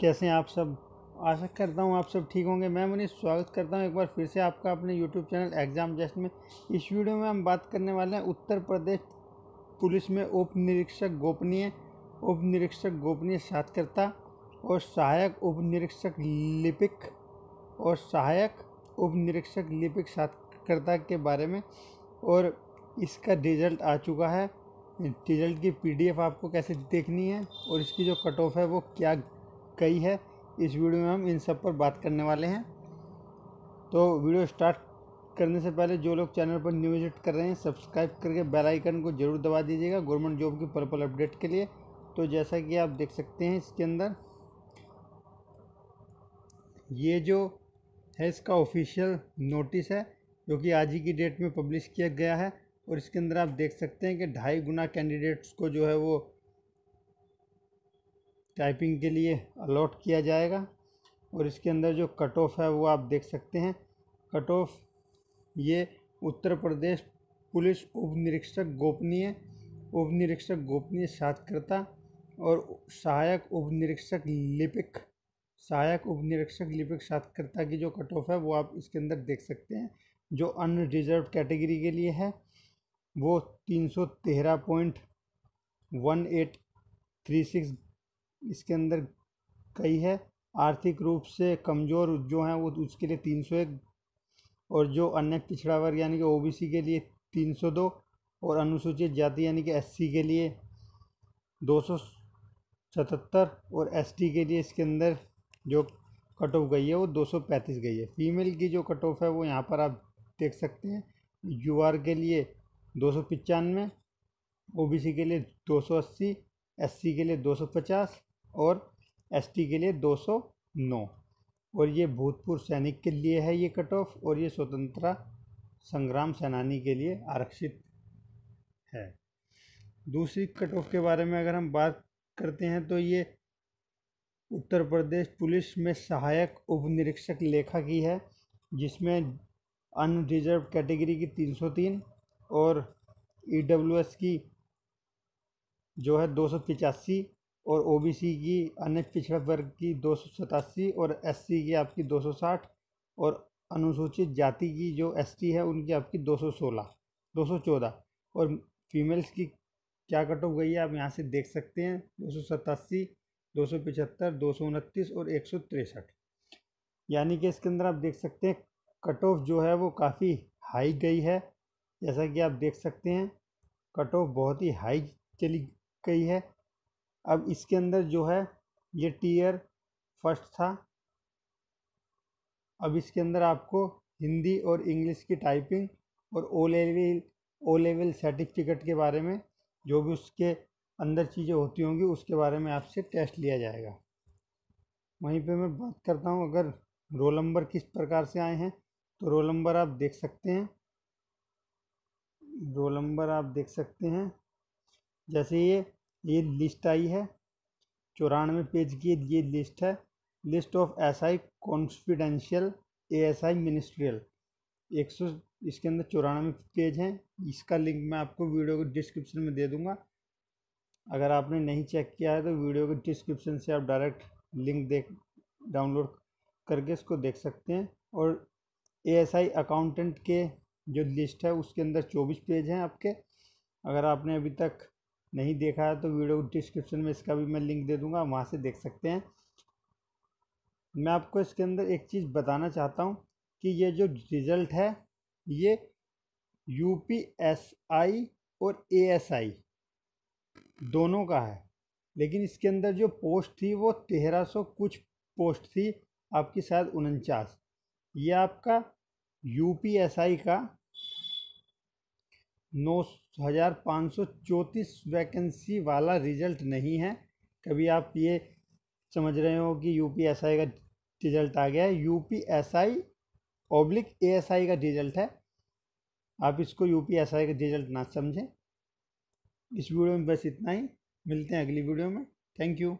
कैसे हैं आप सब आशा करता हूँ आप सब ठीक होंगे मैं उन्हें स्वागत करता हूँ एक बार फिर से आपका अपने यूट्यूब चैनल एग्ज़ाम जस्ट में इस वीडियो में हम बात करने वाले हैं उत्तर प्रदेश पुलिस में उप निरीक्षक गोपनीय उप निरीक्षक गोपनीय साक्षरता और सहायक उप निरीक्षक लिपिक और सहायक उप निरीक्षक लिपिक साक्षरता के बारे में और इसका रिजल्ट आ चुका है रिजल्ट की पीडीएफ आपको कैसे देखनी है और इसकी जो कट ऑफ है वो क्या कई है इस वीडियो में हम इन सब पर बात करने वाले हैं तो वीडियो स्टार्ट करने से पहले जो लोग चैनल पर न्यू विजिट कर रहे हैं सब्सक्राइब करके बेल आइकन को ज़रूर दबा दीजिएगा गवर्नमेंट जॉब की पर्पल अपडेट के लिए तो जैसा कि आप देख सकते हैं इसके अंदर ये जो है इसका ऑफिशियल नोटिस है जो कि आज ही की डेट में पब्लिश किया गया है और इसके अंदर आप देख सकते हैं कि ढाई गुना कैंडिडेट्स को जो है वो टाइपिंग के लिए अलॉट किया जाएगा और इसके अंदर जो कट ऑफ है वो आप देख सकते हैं कट ऑफ ये उत्तर प्रदेश पुलिस उप निरीक्षक गोपनीय उप निरीक्षक गोपनीय साक्षरता और सहायक उप निरीक्षक लिपिक सहायक उप निरीक्षक लिपिक साक्षरता की जो कट ऑफ है वो आप इसके अंदर देख सकते हैं जो अनरिजर्व कैटेगरी के लिए है वो तीन सौ तेरह point one eight three six इसके अंदर कई है आर्थिक रूप से कमज़ोर जो हैं वो उसके लिए तीन सौ एक और जो अन्य पिछड़ा वर्ग यानी कि ओबीसी के लिए तीन सौ दो और अनुसूचित जाति यानी कि एससी के लिए दो सौ सतहत्तर और एसटी के लिए इसके अंदर जो कट ऑफ गई है वो दो सौ पैंतीस गई है फीमेल की जो कट ऑफ है वो यहाँ पर आप देख सकते हैं यू आर के लिए दो सौ पचानवे ओ बी सी के लिए दो सौ अस्सी एस सी के लिए दो सौ पचास और एसटी के लिए 209 और ये भूतपूर्व सैनिक के लिए है ये कट ऑफ और ये स्वतंत्रता संग्राम सेनानी के लिए आरक्षित है दूसरी कट ऑफ के बारे में अगर हम बात करते हैं तो ये उत्तर प्रदेश पुलिस में सहायक उप निरीक्षक लेखा की है जिसमें अनरिजर्व कैटेगरी की 303 और ई e की जो है दो सौ पिचासी और ओबीसी की अन्य पिछड़ा वर्ग की दो सौ सतासी और एससी की आपकी दो सौ साठ और अनुसूचित जाति की जो एसटी है उनकी आपकी दो सौ सोलह दो सौ चौदह और फीमेल्स की क्या कट ऑफ गई है आप यहाँ से देख सकते हैं दो सौ सतासी दो सौ पचहत्तर दो सौ उनतीस और एक सौ तिरसठ यानी कि इसके अंदर आप देख सकते हैं कट ऑफ जो है वो काफ़ी हाई गई है जैसा कि आप देख सकते हैं कट ऑफ बहुत ही हाई चली गई है अब इसके अंदर जो है ये टीयर फर्स्ट था अब इसके अंदर आपको हिंदी और इंग्लिश की टाइपिंग और O level O level certificate के बारे में जो भी उसके अंदर चीज़ें होती होंगी उसके बारे में आपसे टेस्ट लिया जाएगा वहीं पे मैं बात करता हूँ अगर रोल नंबर किस प्रकार से आए हैं तो रोल नंबर आप देख सकते हैं रोल नंबर आप देख सकते हैं जैसे ये ये लिस्ट आई है चौरानवे पेज की ये लिस्ट है list of S I confidential A S I ministerial एक सौ इसके अंदर चौरानवे पेज हैं इसका लिंक मैं आपको वीडियो के डिस्क्रिप्शन में दे दूंगा अगर आपने नहीं चेक किया है तो वीडियो के डिस्क्रिप्शन से आप डायरेक्ट लिंक देख डाउनलोड करके इसको देख सकते हैं और एएसआई अकाउंटेंट के जो लिस्ट है उसके अंदर चौबीस पेज हैं आपके अगर आपने अभी तक नहीं देखा है तो वीडियो डिस्क्रिप्शन में इसका भी मैं लिंक दे दूँगा वहाँ से देख सकते हैं मैं आपको इसके अंदर एक चीज़ बताना चाहता हूँ कि ये जो रिज़ल्ट है ये यू पी एस आई और ए एस आई दोनों का है लेकिन इसके अंदर जो पोस्ट थी वो तेरह सौ कुछ पोस्ट थी आपकी शायद उनचास ये आपका यू पी एस आई का नौ हज़ार पाँच सौ चौंतीस वैकेंसी वाला रिजल्ट नहीं है कभी आप ये समझ रहे हो कि यू पी एस आई का रिजल्ट आ गया है U P S I oblique A S I का रिजल्ट है आप इसको यू पी एस आई का रिजल्ट ना समझें इस वीडियो में बस इतना ही मिलते हैं अगली वीडियो में थैंक यू